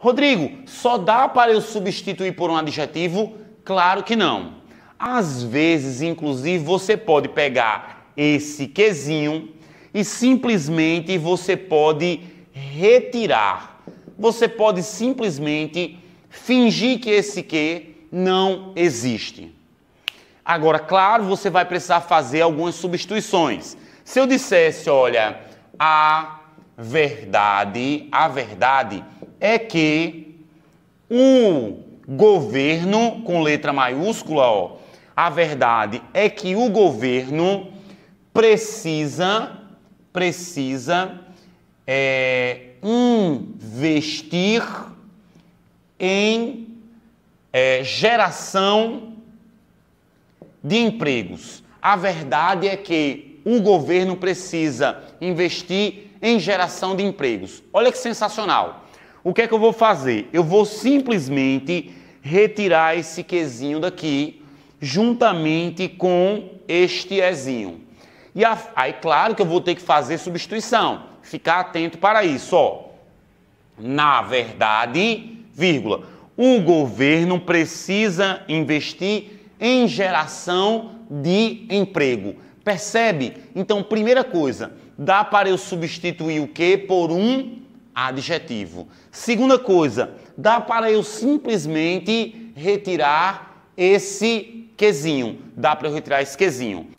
Rodrigo, só dá para eu substituir por um adjetivo? Claro que não. Às vezes, inclusive, você pode pegar esse quezinho e simplesmente você pode retirar. Você pode simplesmente fingir que esse que não existe. Agora, claro, você vai precisar fazer algumas substituições. Se eu dissesse, olha, a verdade, a verdade é que o governo, com letra maiúscula, ó, a verdade é que o governo precisa, precisa é, investir em é, geração de empregos. A verdade é que o governo precisa investir em geração de empregos. Olha que sensacional! o que é que eu vou fazer? Eu vou simplesmente retirar esse quezinho daqui juntamente com este ezinho. E a, aí, claro que eu vou ter que fazer substituição. Ficar atento para isso, ó. Na verdade, vírgula, o governo precisa investir em geração de emprego. Percebe? Então, primeira coisa, dá para eu substituir o que por um adjetivo. Segunda coisa, dá para eu simplesmente retirar esse quezinho. Dá para eu retirar esse quezinho.